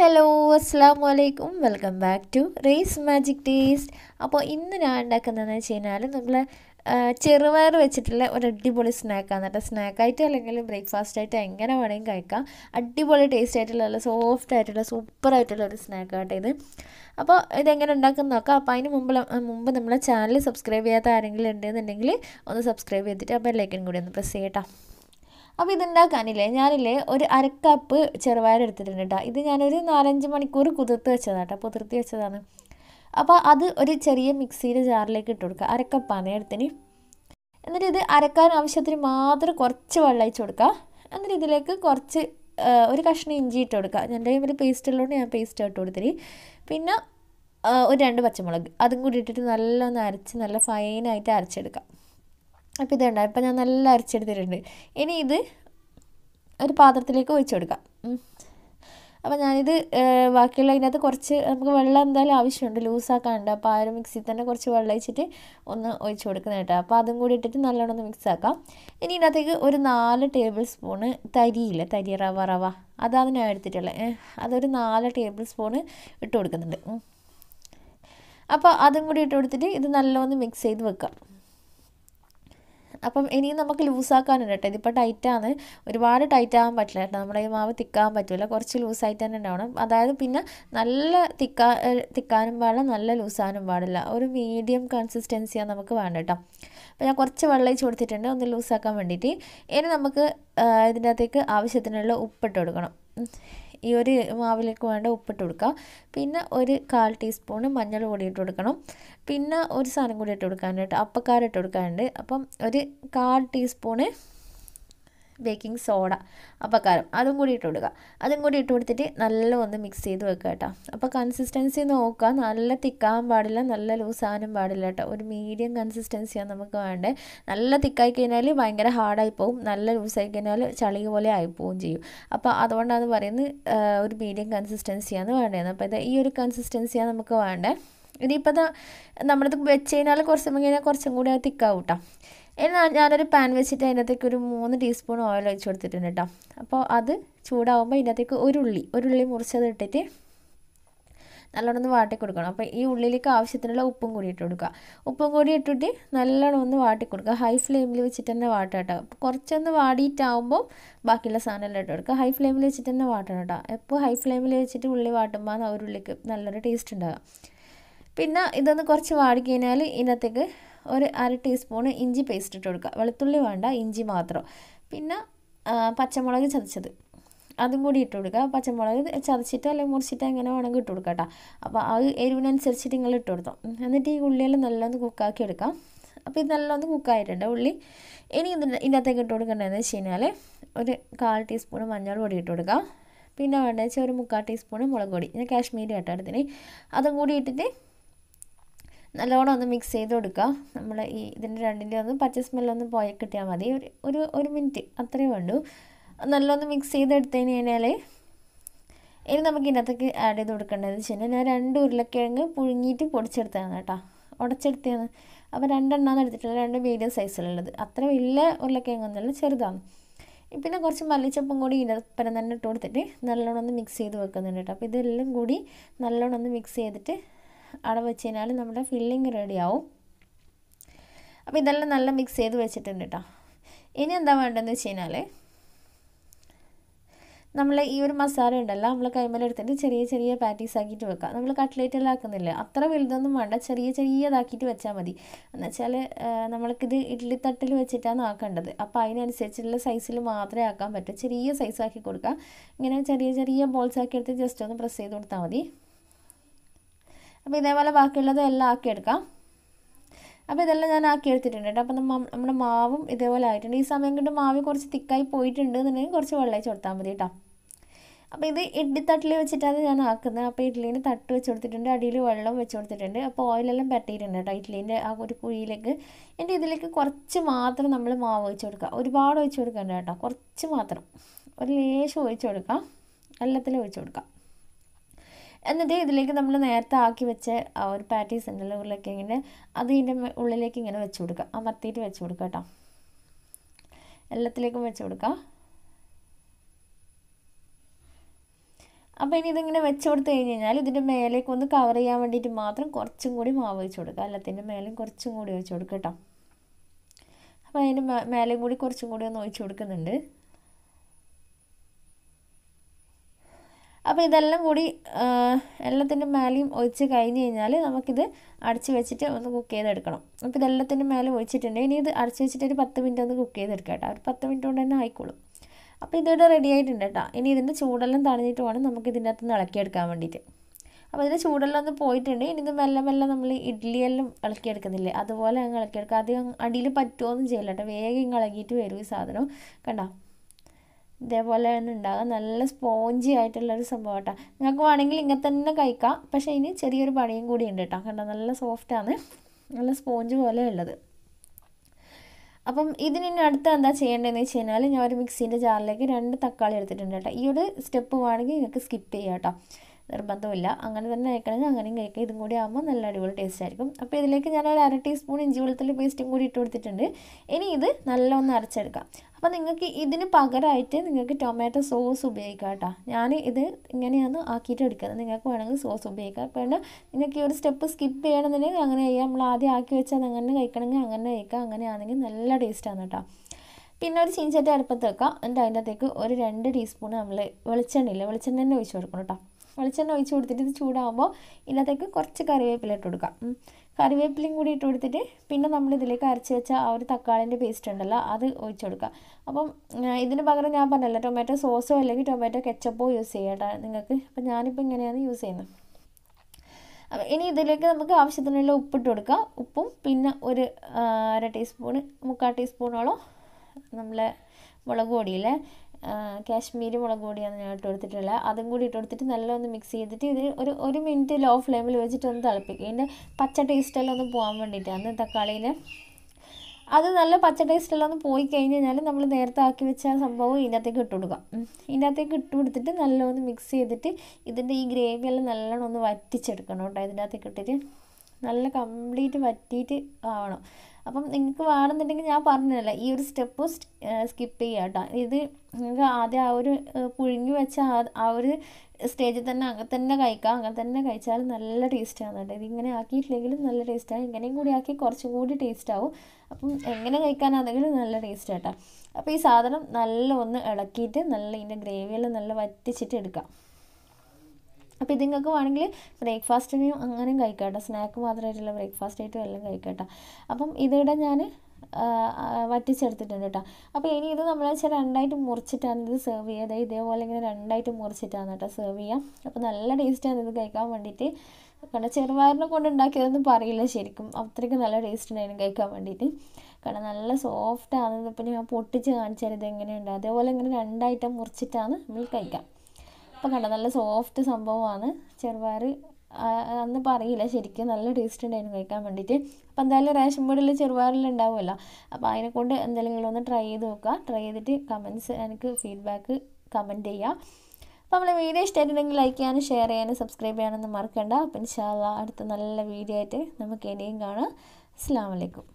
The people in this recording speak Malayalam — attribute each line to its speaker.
Speaker 1: ഹലോ അസ്സാം വലൈക്കും welcome back to race magic taste അപ്പോൾ ഇന്ന് ഞാൻ ഉണ്ടാക്കുന്നതെന്ന് വെച്ച് കഴിഞ്ഞാൽ നമ്മൾ ചെറുപയർ വെച്ചിട്ടുള്ള ഒരു അടിപൊളി സ്നാക്കാണ് കേട്ടോ സ്നാക്കായിട്ട് അല്ലെങ്കിൽ ബ്രേക്ക്ഫാസ്റ്റ് ആയിട്ട് എങ്ങനെ വേണമെങ്കിലും കഴിക്കാം അടിപൊളി ടേസ്റ്റ് ആയിട്ടുള്ള നല്ല സോഫ്റ്റ് ആയിട്ടുള്ള സൂപ്പർ ആയിട്ടുള്ള ഒരു സ്നാക്ക് കേട്ടോ ഇത് അപ്പോൾ ഇതെങ്ങനെ ഉണ്ടാക്കുന്ന നോക്കാം അപ്പോൾ അതിന് മുമ്പ് മുമ്പ് നമ്മളെ ചാനൽ സബ്സ്ക്രൈബ് ചെയ്യാത്ത ആരെങ്കിലും ഉണ്ടെന്നുണ്ടെങ്കിൽ ഒന്ന് സബ്സ്ക്രൈബ് ചെയ്തിട്ട് ആ ബെല്ലൈക്കൻ കൂടി ഒന്ന് പ്രസ് ചെയ്യട്ടോ അപ്പോൾ ഇതുണ്ടാക്കാനില്ലേ ഞാനില്ലേ ഒരു അരക്കപ്പ് ചെറുപയർ എടുത്തിട്ടുണ്ട് കേട്ടോ ഇത് ഞാനൊരു നാലഞ്ച് മണിക്കൂർ കുതിർത്ത് വെച്ചതാണ് കേട്ടോ കുതിർത്തി വെച്ചതാണ് അപ്പോൾ അത് ഒരു ചെറിയ മിക്സിയുടെ ജാറിലേക്ക് ഇട്ട് കൊടുക്കുക അരക്കപ്പാണ് എടുത്തിന് എന്നിട്ട് ഇത് അരക്കാൻ ആവശ്യത്തിന് മാത്രം കുറച്ച് വെള്ളം അയച്ചു കൊടുക്കുക എന്നിട്ട് ഇതിലേക്ക് കുറച്ച് ഒരു കഷ്ണം ഇഞ്ചി ഇട്ട് കൊടുക്കുക എൻ്റെ ഒരു പേസ്റ്റ് ഉള്ളതുകൊണ്ട് ഞാൻ പേസ്റ്റ് ഇട്ട് കൊടുത്തിരി പിന്നെ ഒരു രണ്ട് പച്ചമുളക് അതും കൂടി ഇട്ടിട്ട് നല്ലൊന്ന് അരച്ച് നല്ല ഫൈനായിട്ട് അരച്ചെടുക്കാം അപ്പോൾ ഇത് ഉണ്ടാവും ഇപ്പം ഞാൻ നല്ല അരച്ചെടുത്തിട്ടുണ്ട് ഇനി ഇത് ഒരു പാത്രത്തിലേക്ക് ഒഴിച്ചു കൊടുക്കാം അപ്പോൾ ഞാനിത് ബാക്കിയുള്ള അതിനകത്ത് കുറച്ച് നമുക്ക് വെള്ളം എന്തായാലും ആവശ്യമുണ്ട് ലൂസാക്കാനുണ്ട് അപ്പോൾ ആ ഒരു മിക്സിയിൽ തന്നെ കുറച്ച് വെള്ളം ഒഴിച്ചിട്ട് ഒന്ന് ഒഴിച്ചു കൊടുക്കുന്ന കേട്ടോ അപ്പോൾ അതും കൂടി ഇട്ടിട്ട് നല്ലോണം ഒന്ന് മിക്സ് ആക്കാം ഇനി ഇതിനകത്തേക്ക് ഒരു നാല് ടേബിൾ സ്പൂണ് തരിയില്ല തരി റവ റവ അതാണ് ഞാൻ എടുത്തിട്ടുള്ളത് അതൊരു നാല് ടേബിൾ സ്പൂണ് ഇട്ട് കൊടുക്കുന്നുണ്ട് അപ്പോൾ അതും കൂടി ഇട്ട് കൊടുത്തിട്ട് ഇത് നല്ലോണം മിക്സ് ചെയ്ത് വെക്കാം അപ്പം ഇനിയും നമുക്ക് ലൂസാക്കാനുണ്ട് കേട്ടോ ഇതിപ്പോൾ ടൈറ്റാണ് ഒരുപാട് ടൈറ്റ് ആകാൻ പറ്റില്ല കേട്ടോ നമ്മുടെ ഈ മാവ് തിക്കാൻ പറ്റില്ല കുറച്ച് ലൂസായിട്ട് തന്നെ ഉണ്ടാവണം അതായത് പിന്നെ നല്ല തിക്കാ തിക്കാനും പാടില്ല നല്ല ലൂസാനും പാടില്ല ഒരു മീഡിയം കൺസിസ്റ്റൻസിയാണ് നമുക്ക് വേണ്ട കേട്ടോ അപ്പോൾ ഞാൻ കുറച്ച് വെള്ളം കൊടുത്തിട്ടുണ്ട് ഒന്ന് ലൂസാക്കാൻ വേണ്ടിയിട്ട് ഇനി നമുക്ക് ഇതിൻ്റെ അകത്തേക്ക് ആവശ്യത്തിനുള്ള ഉപ്പിട്ട് കൊടുക്കണം ഈ ഒരു മാവിലേക്ക് വേണ്ട ഉപ്പിട്ട് കൊടുക്കുക പിന്നെ ഒരു കാൽ ടീസ്പൂൺ മഞ്ഞൾ പൊടി ഇട്ട് കൊടുക്കണം പിന്നെ ഒരു സാധനം കൂടി ഇട്ട് കൊടുക്കാനായിട്ട് അപ്പക്കാരം ഇട്ട് കൊടുക്കാനുണ്ട് അപ്പം ഒരു കാൽ ടീസ്പൂണ് ബേക്കിംഗ് സോഡ അപ്പക്കാരം അതും കൂടി ഇട്ട് കൊടുക്കുക അതും കൂടി ഇട്ട് കൊടുത്തിട്ട് നല്ല ഒന്ന് മിക്സ് ചെയ്ത് വെക്കുക കേട്ടോ അപ്പോൾ കൺസിസ്റ്റൻസി നോക്കുക നല്ല തിക്കാവാൻ പാടില്ല നല്ല ലൂസാനും പാടില്ല കേട്ടോ ഒരു മീഡിയം കൺസിസ്റ്റൻസിയാണ് നമുക്ക് വേണ്ടത് നല്ല തിക്കായി കഴിഞ്ഞാൽ ഭയങ്കര ഹാർഡായി പോകും നല്ല ലൂസായി കഴിഞ്ഞാൽ ചളി പോലെ ആയിപ്പോവും ചെയ്യും അപ്പോൾ അതുകൊണ്ടാണ് പറയുന്നത് ഒരു മീഡിയം കൺസിസ്റ്റൻസിയാണ് വേണ്ടത് അപ്പോൾ ഇത് ഈ ഒരു കൺസിസ്റ്റൻസിയാണ് നമുക്ക് വേണ്ടത് ഇതിപ്പോൾ നമ്മളിത് വെച്ച് കഴിഞ്ഞാൽ കുറച്ച് കഴിഞ്ഞാൽ കുറച്ചും കൂടി അത് തിക്കാവും കേട്ടോ എന്നാൽ ഞാനൊരു പാൻ വെച്ചിട്ട് അതിനകത്തേക്ക് ഒരു മൂന്ന് ടീസ്പൂൺ ഓയിൽ ഒഴിച്ച് കൊടുത്തിട്ടുണ്ട് കേട്ടോ അപ്പോൾ അത് ചൂടാവുമ്പോൾ ഇതിനകത്തേക്ക് ഒരു ഉള്ളി ഒരു ഉള്ളി മുറിച്ചത് ഇട്ടിട്ട് നല്ലോണം ഒന്ന് വാട്ടി കൊടുക്കണം അപ്പോൾ ഈ ഉള്ളിലേക്ക് ആവശ്യത്തിനുള്ള ഉപ്പും കൂടി ഇട്ട് കൊടുക്കുക ഉപ്പും കൂടി ഇട്ടിട്ട് നല്ലോണം ഒന്ന് വാട്ടി കൊടുക്കുക ഹൈ ഫ്ലെയിമിൽ വെച്ചിട്ട് തന്നെ വാട്ടുക കേട്ടോ അപ്പോൾ കുറച്ചൊന്ന് വാടിയിട്ടാവുമ്പോൾ ബാക്കിയുള്ള സാധനമെല്ലാം ഇട്ട് കൊടുക്കുക ഹൈ ഫ്ലെയിമിൽ വെച്ചിട്ട് തന്നെ വാട്ടണം കേട്ടോ എപ്പോൾ ഹൈ ഫ്ലെയിമിൽ വെച്ചിട്ട് ഉള്ളി വാട്ടുമ്പോൾ ആ ഒരു ഉള്ളിക്ക് നല്ലൊരു ടേസ്റ്റ് ഉണ്ടാകുക പിന്നെ ഇതൊന്ന് കുറച്ച് വാടി കഴിഞ്ഞാൽ ഇതിനകത്തേക്ക് ഒരു അര ടീസ്പൂൺ ഇഞ്ചി പേസ്റ്റ് ഇട്ട് കൊടുക്കുക വെളുത്തുള്ളി വേണ്ട ഇഞ്ചി മാത്രം പിന്നെ പച്ചമുളക് ചതച്ചത് അതും കൂടി ഇട്ട് കൊടുക്കുക പച്ചമുളക് ചതച്ചിട്ട് അല്ലെങ്കിൽ മുറിച്ചിട്ട് എങ്ങനെ വേണമെങ്കിൽ ഇട്ട് കൊടുക്കുക കേട്ടോ അപ്പോൾ ആ എരിവിനനുസരിച്ചിട്ട് നിങ്ങൾ ഇട്ട് കൊടുത്തോ എന്നിട്ട് ഈ ഉള്ളിയെല്ലാം നല്ലൊന്ന് കുക്കാക്കി എടുക്കാം അപ്പോൾ ഇത് നല്ലൊന്ന് കുക്കായിട്ടുണ്ട് ഉള്ളി ഇനി ഇതിനകത്തേക്ക് ഇട്ട് കൊടുക്കേണ്ടതെന്ന് വെച്ച് കഴിഞ്ഞാൽ ഒരു കാൽ ടീസ്പൂൺ മഞ്ഞൾ പൊടി ഇട്ട് കൊടുക്കാം പിന്നെ വേണ്ടത് വെച്ചാൽ ഒരു മുക്കാൽ ടീസ്പൂൺ മുളക് പൊടി ഞാൻ കാശ്മീരി കേട്ടോ അടുത്തിന് അതും കൂടി ഇട്ടിട്ട് നല്ലോണം ഒന്ന് മിക്സ് ചെയ്ത് കൊടുക്കുക നമ്മൾ ഈ ഇതിൻ്റെ രണ്ടിൻ്റെ ഒന്ന് പച്ച സ്മെല്ലൊന്ന് പോയി കിട്ടിയാൽ മതി ഒരു ഒരു ഒരു മിനിറ്റ് അത്രയേ വേണ്ടു നല്ലോണം മിക്സ് ചെയ്തെടുത്തതിന് കഴിഞ്ഞാൽ ഇനി നമുക്ക് ഇതിനകത്തേക്ക് ആഡ് ചെയ്ത് കൊടുക്കേണ്ടത് വെച്ച് കഴിഞ്ഞാൽ ഞാൻ രണ്ട് ഉരുളക്കിഴങ്ങ് പുഴുങ്ങിയിട്ട് പൊടിച്ചെടുത്തതാണ് കേട്ടോ ഉടച്ചെടുത്തതാണ് അപ്പോൾ രണ്ടെണ്ണമാണ് എടുത്തിട്ടുള്ള രണ്ട് മീഡിയം സൈസിലുള്ളത് അത്ര വലിയ ഉരുളക്കിഴങ്ങൊന്നുമല്ല ചെറുതാണ് പിന്നെ കുറച്ച് മല്ലിച്ചപ്പും കൂടി ഇനപ്പരം തന്നെ ഇട്ട് കൊടുത്തിട്ട് നല്ലോണം ഒന്ന് മിക്സ് ചെയ്ത് വെക്കുന്നുണ്ട് കേട്ടോ അപ്പോൾ ഇതെല്ലാം കൂടി നല്ലോണം ഒന്ന് മിക്സ് ചെയ്തിട്ട് അവിടെ വെച്ച് കഴിഞ്ഞാൽ നമ്മുടെ ഫില്ലിങ് റെഡിയാവും അപ്പോൾ ഇതെല്ലാം നല്ല മിക്സ് ചെയ്ത് വെച്ചിട്ടുണ്ട് കേട്ടോ ഇനി എന്താ വേണ്ടതെന്ന് വെച്ച് കഴിഞ്ഞാൽ നമ്മൾ ഈ ഒരു മസാല ഉണ്ടല്ലോ നമ്മൾ കൈമലെടുത്തിട്ട് ചെറിയ ചെറിയ പാറ്റീസ് ആക്കിയിട്ട് വെക്കാം നമ്മൾ കട്ട്ലേറ്റ് എല്ലാം ആക്കുന്നില്ല അത്ര വലുതൊന്നും വേണ്ട ചെറിയ ചെറിയതാക്കിയിട്ട് വെച്ചാൽ മതി എന്നുവെച്ചാൽ നമ്മൾക്കിത് തട്ടിൽ വെച്ചിട്ടാണ് ആക്കേണ്ടത് അപ്പോൾ അതിനനുസരിച്ചുള്ള സൈസിൽ മാത്രമേ ആക്കാൻ പറ്റൂ ചെറിയ സൈസ് ആക്കി കൊടുക്കുക ഇങ്ങനെ ചെറിയ ചെറിയ ബോൾസ് ആക്കി എടുത്ത് ജസ്റ്റ് ഒന്ന് പ്രസ് ചെയ്ത് കൊടുത്താൽ മതി അപ്പോൾ ഇതേപോലെ ബാക്കിയുള്ളത് എല്ലാം ആക്കിയെടുക്കാം അപ്പോൾ ഇതെല്ലാം ഞാൻ ആക്കി എടുത്തിട്ടുണ്ട് കേട്ടോ അപ്പം നമ്മുടെ മാവും ഇതേപോലെ ആയിട്ടുണ്ട് ഈ സമയം കൊണ്ട് മാവ് കുറച്ച് തിക്കായി പോയിട്ടുണ്ട് എന്നുണ്ടെങ്കിൽ കുറച്ച് വെള്ളം കൊടുത്താൽ മതി കേട്ടോ അപ്പോൾ ഇത് ഇഡ്ലിത്തട്ടിൽ വെച്ചിട്ടാണ് ഞാൻ ആക്കുന്നത് അപ്പോൾ ഇഡ്ലീൻ്റെ തട്ട് വെച്ച് കൊടുത്തിട്ടുണ്ട് അടിയിൽ വെള്ളം വെച്ച് കൊടുത്തിട്ടുണ്ട് അപ്പോൾ ഓയിലെല്ലാം പറ്റിയിട്ടുണ്ട് കേട്ടോ ഇഡ്ലീൻ്റെ ആ ഒരു കുഴിയിലേക്ക് എൻ്റെ ഇതിലേക്ക് കുറച്ച് മാത്രം നമ്മൾ മാവ് ഒഴിച്ച് കൊടുക്കുക ഒരുപാട് ഒഴിച്ച് കൊടുക്കണ്ട കേട്ടോ കുറച്ച് മാത്രം ഒരു ലേശം ഒഴിച്ച് കൊടുക്കാം എല്ലാത്തിലും ഒഴിച്ച് കൊടുക്കാം എന്നിട്ട് ഇതിലേക്ക് നമ്മൾ നേരത്തെ ആക്കി വെച്ച ആ ഒരു പാറ്റീസ് ഉണ്ടല്ലോ ഉരുളക്കിഴങ്ങിൻ്റെ അത് ഇതിൻ്റെ ഉള്ളിലേക്ക് ഇങ്ങനെ വെച്ച് കൊടുക്കുക അമർത്തിയിട്ട് വെച്ച് കൊടുക്കുക കേട്ടോ എല്ലാത്തിലേക്കും വെച്ച് കൊടുക്കുക അപ്പോൾ ഇനി ഇതിങ്ങനെ വെച്ച് കൊടുത്തു കഴിഞ്ഞ് കഴിഞ്ഞാൽ ഇതിൻ്റെ മേലേക്ക് ഒന്ന് കവർ ചെയ്യാൻ വേണ്ടിയിട്ട് മാത്രം കുറച്ചും കൂടി മാവ് വെച്ച് കൊടുക്കുക എല്ലാത്തിൻ്റെ മേലും കുറച്ചും കൂടി ഒഴിച്ച് കൊടുക്കാം കേട്ടോ അപ്പോൾ അതിൻ്റെ മേലെയും കൂടി കുറച്ചും കൂടി ഒന്ന് ഒഴിച്ച് കൊടുക്കുന്നുണ്ട് അപ്പോൾ ഇതെല്ലാം കൂടി എല്ലാത്തിൻ്റെ മേലെയും ഒഴിച്ച് കഴിഞ്ഞ് കഴിഞ്ഞാൽ നമുക്കിത് അടച്ച് വെച്ചിട്ട് ഒന്ന് കുക്ക് ചെയ്തെടുക്കണം അപ്പോൾ ഇതെല്ലാത്തിൻ്റെ മേലെ ഒഴിച്ചിട്ടുണ്ട് ഇനി ഇത് അടച്ച് വെച്ചിട്ട് ഒരു പത്ത് മിനിറ്റ് ഒന്ന് കുക്ക് ചെയ്തെടുക്കാം കേട്ടോ ഒരു പത്ത് മിനിറ്റ് കൊണ്ട് തന്നെ ആയിക്കോളും അപ്പോൾ ഇതിവിടെ റെഡി ആയിട്ടുണ്ട് കേട്ടോ ഇനി ഇതിൻ്റെ ചൂടെല്ലാം തണിഞ്ഞിട്ട് വേണം നമുക്ക് ഇതിൻ്റെ അകത്ത് ഇളക്കിയെടുക്കാൻ വേണ്ടിയിട്ട് അപ്പോൾ ഇതിൻ്റെ ചൂടെല്ലാം ഒന്ന് പോയിട്ടുണ്ട് ഇനി ഇത് മെല്ലെ മെല്ലെ നമ്മൾ ഇഡ്ഡലിയെല്ലാം ഇളക്കിയെടുക്കുന്നില്ലേ അതുപോലെ അങ്ങ് ഇളക്കിയെടുക്കുക അധികം അടിയിൽ പറ്റുമോ ഒന്നും ചെയ്യില്ല കേട്ടോ വേഗം ഇളകിയിട്ട് വരും ഈ സാധനം കണ്ടോ ഇതേപോലെ തന്നെ ഉണ്ടാകുക നല്ല സ്പോഞ്ചി ആയിട്ടുള്ളൊരു സംഭവം കേട്ടോ നിങ്ങൾക്ക് വേണമെങ്കിൽ ഇങ്ങനെ തന്നെ കഴിക്കാം പക്ഷേ ഇനി ചെറിയൊരു പണിയും കൂടി ഉണ്ട് കേട്ടോ കണ്ടോ നല്ല സോഫ്റ്റാണ് നല്ല സ്പോഞ്ച് പോലെ ഉള്ളത് അപ്പം ഇതിന് ഇനി അടുത്ത എന്താ ചെയ്യേണ്ടതെന്ന് വെച്ച് കഴിഞ്ഞാൽ ഞാൻ ഒരു മിക്സീൻ്റെ ജാറിലേക്ക് രണ്ട് തക്കാളി എടുത്തിട്ടുണ്ട് കേട്ടോ ഈ ഒരു സ്റ്റെപ്പ് വേണമെങ്കിൽ നിങ്ങൾക്ക് സ്കിപ്പ് ചെയ്യാം കേട്ടോ നിർബന്ധമില്ല അങ്ങനെ തന്നെ കഴിക്കണമെങ്കിൽ അങ്ങനെയും കഴിക്കാം ഇതും കൂടി ആകുമ്പോൾ നല്ല അടിപൊളി ടേസ്റ്റ് ആയിരിക്കും അപ്പോൾ ഇതിലേക്ക് ഞാൻ ഒരു അര ടീസ്പൂൺ ഇഞ്ചി വെളുത്തുള്ളി പേസ്റ്റും കൂടി ഇട്ട് കൊടുത്തിട്ടുണ്ട് ഇനി ഇത് നല്ല അരച്ചെടുക്കാം അപ്പോൾ നിങ്ങൾക്ക് ഇതിന് പകരമായിട്ട് നിങ്ങൾക്ക് ടൊമാറ്റോ സോസ് ഉപയോഗിക്കാം കേട്ടോ ഞാൻ ഇത് ഇങ്ങനെയാണ് ആക്കിയിട്ട് എടുക്കുന്നത് നിങ്ങൾക്ക് വേണമെങ്കിൽ സോസ് ഉപയോഗിക്കാം പിന്നെ നിങ്ങൾക്ക് ഈ ഒരു സ്റ്റെപ്പ് സ്കിപ്പ് ചെയ്യണമെന്നുണ്ടെങ്കിൽ അങ്ങനെ ചെയ്യാം നമ്മൾ ആദ്യം ആക്കി വെച്ചാൽ അങ്ങനെ കഴിക്കണമെങ്കിൽ അങ്ങനെ കഴിക്കാം അങ്ങനെയാണെങ്കിൽ നല്ല ടേസ്റ്റാണ് കേട്ടോ പിന്നെ ഒരു ചീഞ്ചട്ടി അടുപ്പത്ത് വെക്കാം എന്നിട്ട് അതിൻ്റെ അകത്തേക്ക് ഒരു രണ്ട് ടീസ്പൂൺ നമ്മൾ വെളിച്ചെണ്ണയില്ല വെളിച്ചെണ്ണ തന്നെ ഒഴിച്ച് കൊടുക്കണം കേട്ടോ വെളിച്ചെണ്ണ ഒഴിച്ച് കൊടുത്തിട്ട് ഇത് ചൂടാകുമ്പോൾ ഇതിനകത്തേക്ക് കുറച്ച് കറിവേപ്പില ഇട്ട് കൊടുക്കാം കറിവേപ്പിലയും കൂടി ഇട്ട് കൊടുത്തിട്ട് പിന്നെ നമ്മൾ ഇതിലേക്ക് അരച്ച് വെച്ച ആ ഒരു തക്കാളിൻ്റെ പേസ്റ്റ് ഉണ്ടല്ലോ അത് ഒഴിച്ചു കൊടുക്കുക അപ്പം ഇതിന് പകരം ഞാൻ പറഞ്ഞല്ലോ ടൊമാറ്റോ സോസോ അല്ലെങ്കിൽ ടൊമാറ്റോ കെച്ചപ്പോ യൂസ് ചെയ്യാട്ടോ നിങ്ങൾക്ക് അപ്പം ഞാനിപ്പോൾ ഇങ്ങനെയാണ് യൂസ് ചെയ്യുന്നത് അപ്പം ഇനി ഇതിലേക്ക് നമുക്ക് ആവശ്യത്തിനുള്ള ഉപ്പിട്ട് കൊടുക്കാം ഉപ്പും പിന്നെ ഒരു അര ടീസ്പൂണ് മുക്കാൽ ടീസ്പൂണോളം നമ്മളെ മുളക് പൊടിയില്ലേ കാശ്മീരി മുളക് പൊടിയാണ് ഞാൻ ഇട്ട് കൊടുത്തിട്ടുള്ളത് അതും കൂടി ഇട്ട് കൊടുത്തിട്ട് നല്ലൊന്ന് മിക്സ് ചെയ്തിട്ട് ഇത് ഒരു ഒരു മിനിറ്റ് ലോ ഫ്ലെയിമിൽ വെച്ചിട്ട് ഒന്ന് തിളപ്പിക്കും ഇതിൻ്റെ പച്ച ടേസ്റ്റെല്ലാം ഒന്ന് പോകാൻ വേണ്ടിയിട്ടാണ് തക്കാളിയിൽ അത് നല്ല പച്ച ടേസ്റ്റെല്ലാം ഒന്ന് പോയി കഴിഞ്ഞ് കഴിഞ്ഞാൽ നമ്മൾ നേരത്തെ ആക്കി വെച്ച സംഭവം ഇതിനകത്തേക്ക് ഇട്ട് കൊടുക്കാം ഇതിനകത്തേക്ക് ഇട്ട് കൊടുത്തിട്ട് നല്ലോണം മിക്സ് ചെയ്തിട്ട് ഇതിൻ്റെ ഈ ഗ്രേവിയെല്ലാം നല്ലോണം ഒന്ന് വറ്റിച്ചെടുക്കണം കേട്ടോ ഇതിനകത്തേക്ക് ഇട്ടിട്ട് നല്ല കംപ്ലീറ്റ് വറ്റിയിട്ട് ആവണം അപ്പം നിങ്ങൾക്ക് വേണമെന്നുണ്ടെങ്കിൽ ഞാൻ പറഞ്ഞതല്ല ഈ ഒരു സ്റ്റെപ്പ് സ്കിപ്പ് ചെയ്യുക കേട്ടോ ഇത് നിങ്ങൾക്ക് ആദ്യം ആ ഒരു പുഴുങ്ങി വെച്ച ആ ഒരു സ്റ്റേജിൽ തന്നെ അങ്ങനെ തന്നെ കഴിക്കാം അങ്ങനെ തന്നെ കഴിച്ചാൽ നല്ല ടേസ്റ്റാണ് കേട്ടോ ഇതിങ്ങനെ ആക്കിയിട്ടില്ലെങ്കിലും നല്ല ടേസ്റ്റാണ് ഇങ്ങനെയും കൂടി ആക്കി കുറച്ചും കൂടി ടേസ്റ്റ് ആവും അപ്പം എങ്ങനെ കഴിക്കാനാണെങ്കിലും നല്ല ടേസ്റ്റ് കേട്ടോ അപ്പോൾ ഈ സാധനം നല്ല ഒന്ന് ഇളക്കിയിട്ട് നല്ല ഇതിൻ്റെ ഗ്രേവിയെല്ലാം നല്ല വറ്റിച്ചിട്ട് എടുക്കാം അപ്പോൾ ഇത് നിങ്ങൾക്ക് വേണമെങ്കിൽ ബ്രേക്ക്ഫാസ്റ്റിനും അങ്ങനെയും കഴിക്കാം സ്നാക്ക് മാത്രമായിട്ടുള്ള ബ്രേക്ക്ഫാസ്റ്റ് ആയിട്ടും എല്ലാം കഴിക്കാം അപ്പം ഇതിവിടെ ഞാൻ വറ്റിച്ചെടുത്തിട്ടുണ്ട് കേട്ടോ അപ്പോൾ ഇനി ഇത് നമ്മൾ വെച്ചാൽ രണ്ടായിട്ട് മുറിച്ചിട്ടാണ് ഇത് സെർവ് ചെയ്തത് ഇതേപോലെ ഇങ്ങനെ രണ്ടായിട്ട് മുറിച്ചിട്ടാണ് കേട്ടോ സെർവ് ചെയ്യാം അപ്പോൾ നല്ല ടേസ്റ്റാണ് ഇത് കഴിക്കാൻ വേണ്ടിയിട്ട് കാരണം ചെറുപയറിനെ കൊണ്ട് ഉണ്ടാക്കിയതൊന്നും പറയില്ല ശരിക്കും അത്രയ്ക്ക് നല്ല ടേസ്റ്റ് ഉണ്ടായിരുന്നു കഴിക്കാൻ വേണ്ടിയിട്ട് കാരണം നല്ല സോഫ്റ്റാണ് ഇപ്പം ഞാൻ പൊട്ടിച്ച് കാണിച്ചാൽ ഇത് എങ്ങനെയുണ്ട് അതേപോലെ ഇങ്ങനെ രണ്ടായിട്ട് മുറിച്ചിട്ടാണ് നമ്മൾ കഴിക്കാം അപ്പം കണ്ട നല്ല സോഫ്റ്റ് സംഭവമാണ് ചെറുപയർ അന്ന് പറയില്ല ശരിക്കും നല്ല ടേസ്റ്റ് ഉണ്ടായിരുന്നു കഴിക്കാൻ വേണ്ടിയിട്ട് അപ്പോൾ എന്തായാലും റേഷൻ പീടിയിൽ ചെറുപയറിൽ ഉണ്ടാവുമല്ലോ അപ്പോൾ അതിനെക്കൊണ്ട് എന്തെങ്കിലും ഒന്ന് ട്രൈ ചെയ്ത് നോക്കുക ട്രൈ ചെയ്തിട്ട് കമൻസ് എനിക്ക് ഫീഡ്ബാക്ക് കമൻറ്റ് ചെയ്യുക അപ്പം നമ്മളെ വീഡിയോ ഇഷ്ടമായിട്ടുണ്ടെങ്കിൽ ലൈക്ക് ചെയ്യാനും ഷെയർ ചെയ്യാനും സബ്സ്ക്രൈബ് ചെയ്യാനൊന്നും മറക്കണ്ട അപ്പം ഇൻഷാല്ല അടുത്ത നല്ല വീഡിയോ ആയിട്ട് നമുക്ക് ഇനിയും കാണാം അസ്സാം വലൈക്കും